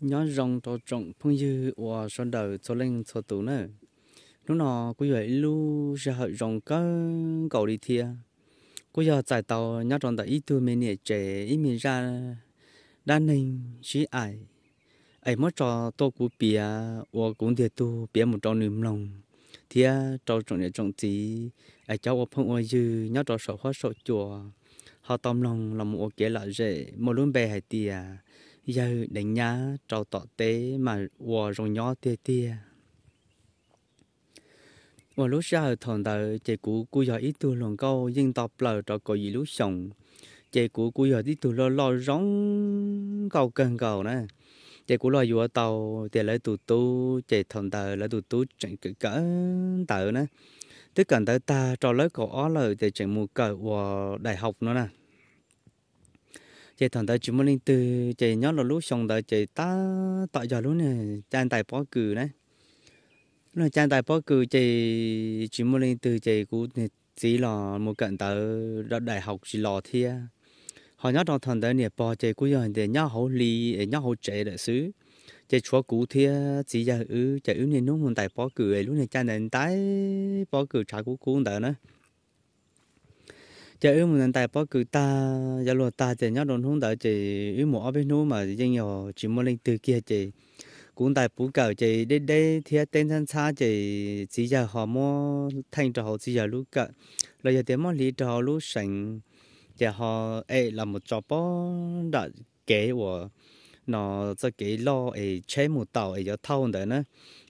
nhó rong to trọng phong dư và son đời số lên số tủ nữa lúc nào cô vậy lu ra hợi rong cơ cầu đi thia cô giờ giải tàu nhó rong tại ít tuổi mình nhẹ trẻ ít mình ra đa hình chỉ ai ai mất trò tô cú bia và cũng thiệt tu bia một trò niềm lòng thì trò trọng nhẹ trọng tí ai cháu và phong ôi dư nhó trò sợ khó sợ chùa họ tâm lòng là một kế lại dễ một luôn bè hải tiề giờ đánh nhá trâu tọt tế mà vò rồng nhỏ tia tia và lúc sau thằng tờ chạy cũ cú giờ ít tu lòng câu nhưng tập lờ trò cò gì lúc sống chạy cũ cú giờ ít tu lo lo rong cầu cần cầu nè chạy cũ lo vừa tàu thì lấy tụ tu chạy thằng tờ lấy tụ tu chạy cỡ cỡ tờ nữa tức cần tới ta trò lấy cậu ó lời thì chạy mua cờ vào đại học nữa nè chạy thằng ta chỉ muốn lên từ chạy nhót là lúc xong ta chạy ta tại giờ lúc này trang tài bó cử đấy nó trang tài bó cử chạy chỉ muốn lên từ chạy cú chỉ là một cận tới đã đại học chỉ lò thia họ nhót đó thằng ta này bỏ chạy cú giờ để nhớ hậu lì nhớ hậu trẻ đại sứ chạy chúa cú thia chỉ giờ ư chạy ư nên lúc mình tài bó cử lúc này trang này tái bó cử trái cú cú đó nữa chỉ ưu mình tại bao cứ ta giờ luôn ta chỉ nhớ đồn không đợi chỉ ưu một mà dân nhiều chỉ muốn lên từ kia chỉ cũng tại bù cầu chỉ đến đây thì tên thân xa chỉ chỉ giờ họ mua thành cho họ chỉ giờ lúc cả rồi giờ tiếng mua lý cho họ lúc sành giờ họ ấy là một trò bó đã kế của nó cho kế lo ấy chế một tàu ấy cho thâu đấy nữa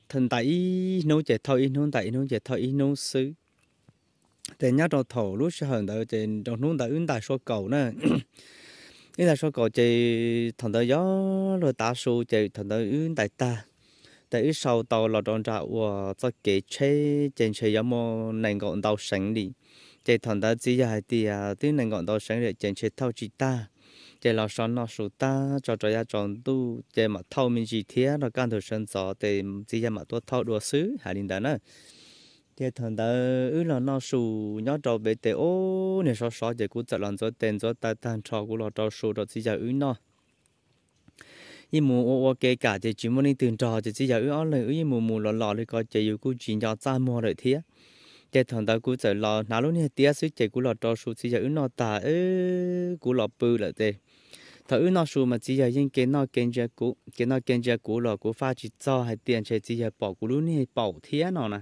thân tại nấu chế thâu nấu tại nấu chế thâu nấu xứ thì nhá trong thổ lúc sẽ hận tới thì trong nung tới ứng tại số cầu nữa ứng tại số cầu thì thằng tới gió rồi ta số thì thằng tới ứng tại ta tại ứng sau tàu là trong trại của cho kể chế trên chế gió mò nành gọn tàu sánh đi thì thằng tới chỉ là thì à tiếng nành gọn tàu sánh để trên chế thao chỉ ta chế là sơn nó số ta cho cho gia tròn tu chế mà thao mình chỉ thế là can thừa sơn gió thì chỉ là mà tôi thao đùa xứ hà linh đó nữa thế thằng đó ư là nó sù nhớ trò bé tê ô nè sao sao vậy cũng chặt lần cho tên cho ta thằng trò cũng là trò sù rồi chỉ giờ ư nó ý mù ô ô kê cả thì chỉ muốn đi tìm trò thì chỉ giờ ứ ó lời ứ mù mù lọ lọ thì coi chỉ yêu cũng chỉ nhớ trai mua rồi thế thế thằng đó cũng chỉ lọ nào lúc này tiếc suy chỉ cũng là trò sù chỉ giờ ư nó ta ư cũng là bự là thế ư nó sù mà chỉ là những cái nó kinh tế cũ cái nó kinh tế cũ là của pha chỉ cho hay tiền chơi chỉ là bảo của lúc này bảo thế nó nè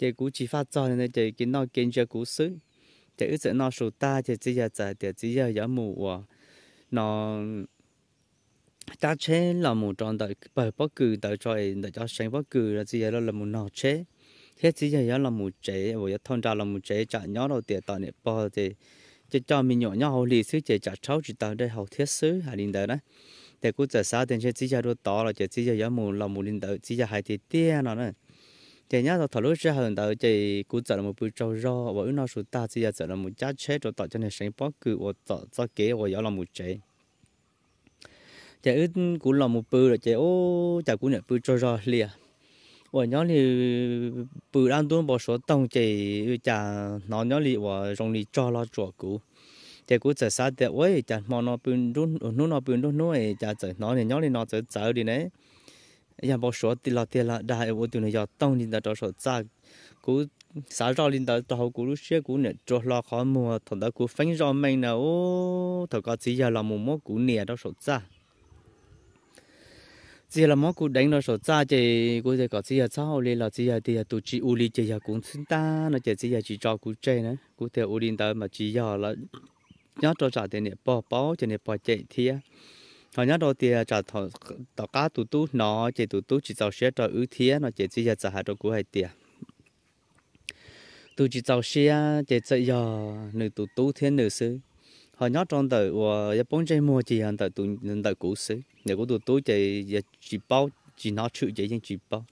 chỉ cú chỉ phát cho nên chỉ cái nó kiến cho cú xứ chỉ ít sẽ nó sụt ta chỉ chỉ giờ giờ thì chỉ giờ giờ mù à nó ta chế là mù tròn đời bởi bất cứ đời cho đời cho sinh bất cứ là chỉ giờ là mù nó chế thế chỉ giờ là mù chế và giờ thôn trào là mù chế chả nhỏ đầu tiền tao nè bò thì chỉ cho mình nhỏ nhỏ hậu lý xứ chỉ chả cháu chỉ tao đây học thiết xứ hà linh đời đó để cú giờ sao thì chỉ giờ đồ to là chỉ giờ giờ mù là mù linh đời chỉ giờ hai thì tiền nó nữa chị nhá thảo lúc ra hơn tới chị cũng chở một bữa trâu ro và nó số ta chỉ chở dạ là một chiếc xe cho tạo cho nên sinh bó cứ và tạo cho kế và gió là một chế chị ít cũng là một bữa rồi chị ô chả cũng nhận bữa trâu ro liền và nhớ thì bữa ăn tuôn bỏ số tông chị chả nó nhớ thì và rong thì cho nó chuột cũ chị cũng chở sát để ôi chả mò nó bún run nó nó bún run nó ấy chả chở nó thì nhớ thì nó chở chở đi đấy ya bao số tiền là tiền là đại bộ tụi này giờ tông linh đã cho số cha cú xã rau linh đã cho cú lúc xưa cú nè cho lo khó mua thằng đó cú phanh rau mình nè ô thằng có chỉ giờ là một mốt cú nè đó số cha chỉ là mốt cú đánh đó số cha chỉ cú chỉ có chỉ giờ sau lên là chỉ giờ thì tụi u uli chỉ giờ cũng xin ta nó chỉ chỉ giờ chỉ cho cú chơi nữa cú theo uli đã mà chỉ giờ là nhớ cho trả tiền nè bỏ bỏ cho nè bỏ chạy thiệt họ nhớ rồi thì trả thọ tàu cá tụ tú nó chỉ tụ tú chỉ tàu xe tàu ứ thía nó chỉ giờ trả hạt cho của hai tiền tụ chỉ tàu xe chỉ chỉ giờ nữ tụ tú thiên nữ sư họ nhớ trong đời và giờ bốn trăm mua chỉ hàng tờ tụ tờ cũ sư nhà của tụ tú chỉ chỉ bao chỉ nó chữ chỉ những chỉ bao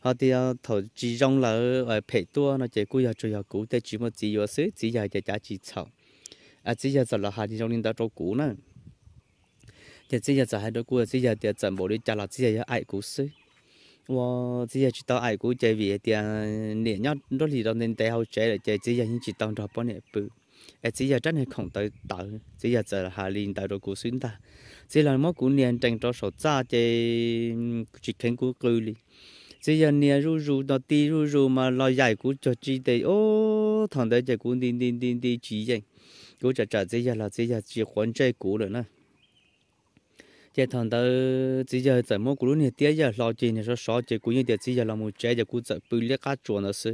họ thì ờ, thọ chỉ rong là ở phải tua nó chỉ cũ giờ chủ giờ cũ để chỉ một chỉ giờ sư chỉ giờ chỉ trả chỉ chậu à chỉ giờ trả là hạt chỉ linh đạo cho cũ nữa giờ chỉ giờ giờ hai đôi cô chỉ giờ thì chuẩn bộ đi trả lại chỉ giờ ai cũng xí và chỉ giờ chỉ tao ai cũng chơi vì thì nè nhóc đó thì đâu nên tay hậu chơi là chơi chỉ giờ những chỉ tao đó bao nhiêu bự ấy chỉ trả trả chỉ chỉ chỉ là chơi rồi giờ 真係窮到到，只日就下年大到古選大，只來麼古年正到手揸只只肯古句哩，只日年入入到地入入嘛來曳古就知地哦，堂底只古點點點點指認，古就就只日啦，只日只換只古了呢。chế thằng ta chỉ giờ tại cái cú này tiếc giờ lo chuyện này số số chế cú như tiếc chỉ giờ là một chế giờ cú giờ bự liệt cá chuột nó xí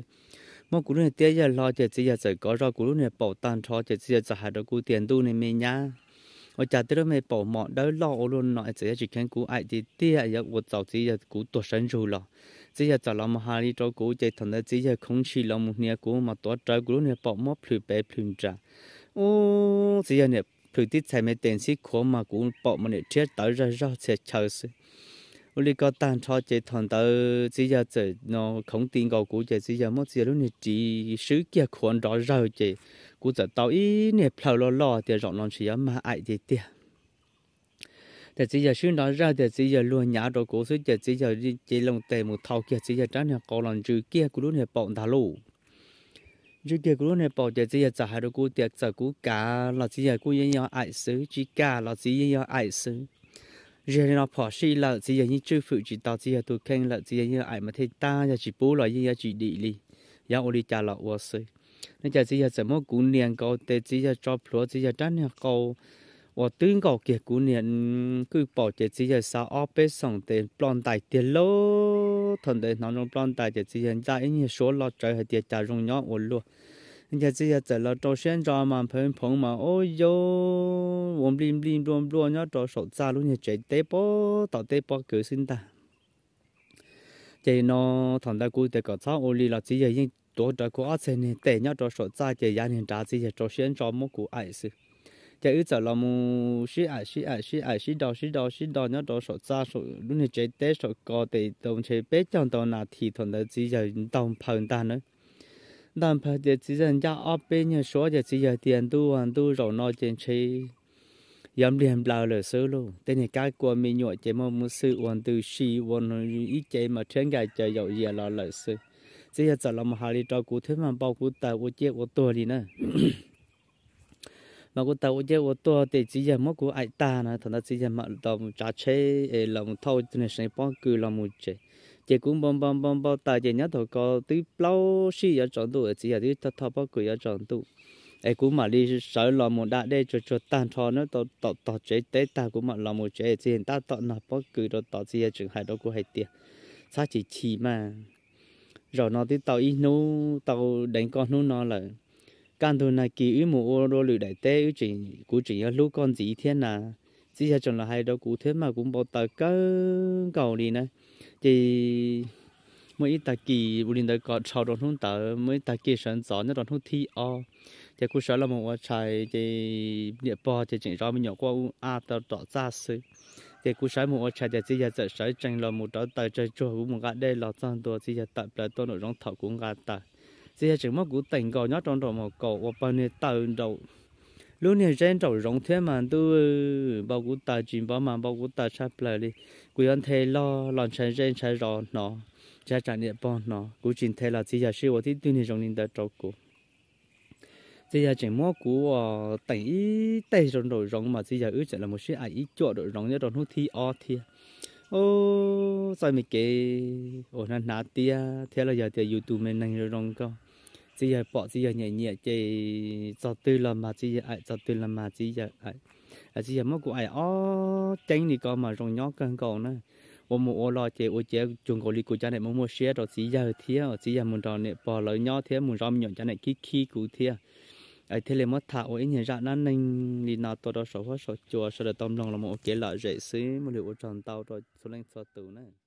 mỗi cú này tiếc giờ lo chế chỉ giờ tại có ra cú này bảo tan cho chế chỉ giờ tại hai đó cũng tiền đu này mình nhá ở chả tới đó mày bảo mọ đó lo luôn nói chỉ chỉ khen cú ai thì tiếc giờ vượt giàu chỉ giờ cú tuột sân rồi lo chỉ giờ tại là mà hai cho cú chế thằng ta chỉ giờ không chỉ là một nhà cũng mà tuột trái cú này bảo mọ phù bể phù trả ô chỉ giờ này thực tiết sai mấy tiền sĩ khổ mà cũng bỏ mà để chết tới ra ra sẽ chờ sự u li có tan cho chế thằng tớ chỉ giờ chế nó không tin cầu cũ chế chỉ giờ mất giờ lúc này chỉ sứ kia khoan đó ra chế cũ giờ tao ý này phao lo lo thì rộng lòng chỉ mà ai thì tiền thì chỉ giờ sứ đó ra thì chỉ giờ luôn nhả đồ cũ sứ chỉ giờ chỉ lòng tề một thau kia chỉ giờ trán nhà cầu lòng trừ kia cũ lúc này bọn thà lù chỉ cái cái này bảo giờ chỉ là hai đứa cô tiệt giờ cô cả là chỉ là cô yên yên ai xử chỉ cả là chỉ yên yên ai xử giờ nó bỏ xí là chỉ là những chữ phụ chỉ tao chỉ là tôi khen là chỉ là những ai mà thấy ta là chỉ bố là yên chỉ đi đi giờ ô đi trả là ô xử nên giờ chỉ là 怎么姑娘高แต่只要抓破只要真係高我端個嘅姑娘佢保 giờ 只要稍二百上的放大啲咯。số thần đấy nó trong plan tại chỉ hiện tại những số lo trời hay tiệt trả rong nhỏ ổn luôn giờ chỉ là chỉ là cho xem cho mà phun phong mà ôi yo ôm lim lim luôn luôn nhá cho sổ ra luôn như chạy tế bó tạo tế bó cứ xin ta chạy nó thằng ta cũng để có sao lì là chỉ là những tổ trợ của ác sen này tế nhá cho sổ ra chạy gia đình trả chỉ là cho xem cho một cụ ai xí จะอึจะลอมูชิอาชิอาชิอาชิดอชิดอชิดอเนาะดอสอจ้าสอรุ่นเจเตสอกอเตตรงเชเปจังตอนาทีทนเดจีจะตองพันตาเนาะตอนพันเดจีจะยาออเปเนี่ยสอจะจีจะเตียนตู้วันตู้รอนอเจนเชยำเรียนเปล่าเลยซื้อลูกแต่เนี่ยการกลัวมีหน่วยเจมมุซื้อวันตู้ชีวันอีเจมาเชิงกายจะอยู่เยียรอเลยซื้อจะจะลอมหาลีจอกูเทมันบอกกูแต่ว่าเจ้าตัวดีเนาะ mà cô tàu giờ ô tô để chỉ giờ mất cô ai ta nè thằng ta chỉ giờ mà làm trả chế làm thâu cho nên sẽ bao cứ làm một chế chỉ cũng bom bom bom bom tại chỉ nhớ thôi có tí lâu xí giờ chọn tụ chỉ giờ tí thâu thâu bao cứ giờ chọn tụ ấy cũng mà đi sợ làm một đã để cho cho tan thò nó tọ tọ tọ chế tế ta cũng mà làm một chế chỉ hiện ta tọ nạp bao cứ đó tọ chỉ giờ trường hai đó cũng hay tiền sao chỉ chỉ mà rồi nó tí tàu ít nô tàu đánh con nô nó là căn đồ này kỳ ưu mù ô đô lự đại tế ưu chỉ cụ chỉ ở lúc con gì thiên à chỉ là chọn là hai đó cụ thế mà cũng bỏ tờ cơ cầu đi nè thì mỗi ít tờ kỳ bù linh tờ có sau đoàn không tờ mỗi tờ kỳ sẵn gió nhất đoàn không thi o thì cụ sợ là một trái thì địa bò thì chỉ rõ mình nhỏ qua u a tờ tỏ ra sư thì cụ sợ một trái thì chỉ là sợ sợ chẳng là một đó tờ chơi chỗ một gã đây là trong đó chỉ là tập là tôi nội dung thọ cũng gạt tờ giờ chỉ mất cú tình cầu nhót trong đầu một cầu và bao nhiêu tàu đầu lúc này trên đầu rộng thế mà tôi bao cú ta chìm bao mà bao cú ta sắp lại đi quý anh thấy lo lòn trên trên trái rõ nó trái trái địa bao nó cú chìm thấy là chỉ là sự và thì tôi này rộng nên đã trâu cú bây giờ chỉ mua cú tỉnh ý tây rồi đổi rong mà bây giờ ước chỉ là một số ai ý chỗ đổi rong nhất trong hút thi o thi ô sao mình kể ổn là nát tia theo là giờ thì youtube mình đang rồi rong câu chỉ giờ bỏ chỉ giờ nhẹ nhẹ chỉ cho tư là mà chỉ giờ ai cho tư là mà chỉ giờ ai à chỉ giờ mất của ai ó tránh thì có mà rong nhóc cần còn nữa ô mù ô lo chế ô chế chuồng cổ đi của cha này muốn mua xe rồi chỉ giờ thía rồi chỉ giờ muốn tròn này bỏ lời nhóc thía muốn rong nhọn cha này kí kí cụ thía ai à, thế là mất thảo ấy nhận ra nó nên đi nào tôi đó số hóa số chùa số để tôm lòng là một cái lợi dễ xí một liệu tròn tàu rồi số lên số tử này